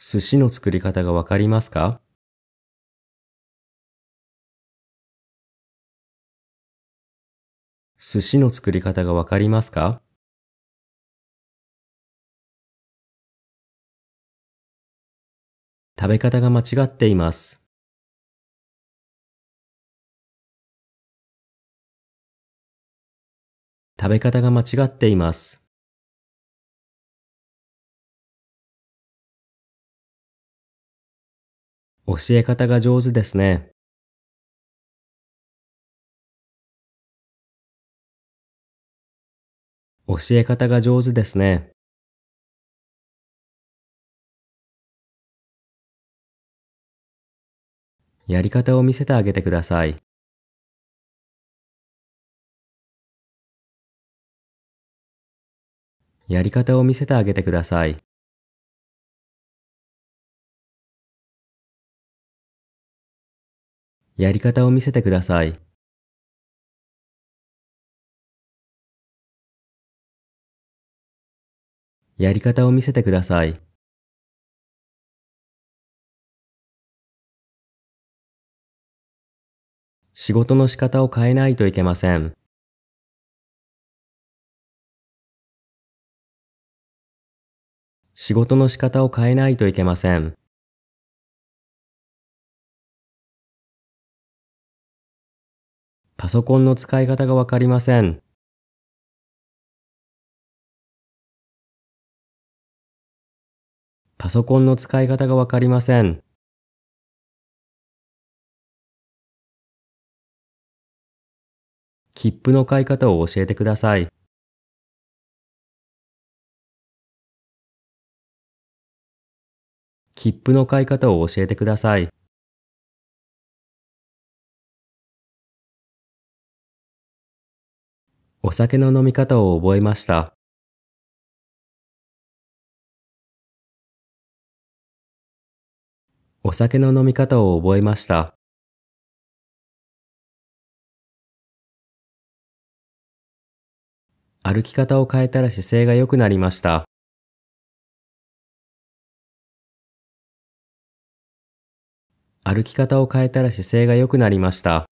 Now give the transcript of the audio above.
寿司の作り方がわかりますか寿司の作り方がわかりますか食べ方が間違っています。食べ方が間違っています。教え方が上手ですね。教え方が上手ですね。やり方を見せてあげてください。やり方を見せてあげてください。やり方を見せてください。やり方を見せてください。仕事の仕方を変えないといけません。仕事の仕方を変えないといけません。パソコンの使い方がわかりません。パソコンの使い方がわかりません。切符の買い方を教えてください。切符の買い方を教えてください。お酒の飲み方を覚えました。お酒の飲み方を覚えました。歩き方を変えたら姿勢が良くなりました。歩き方を変えたら姿勢が良くなりました。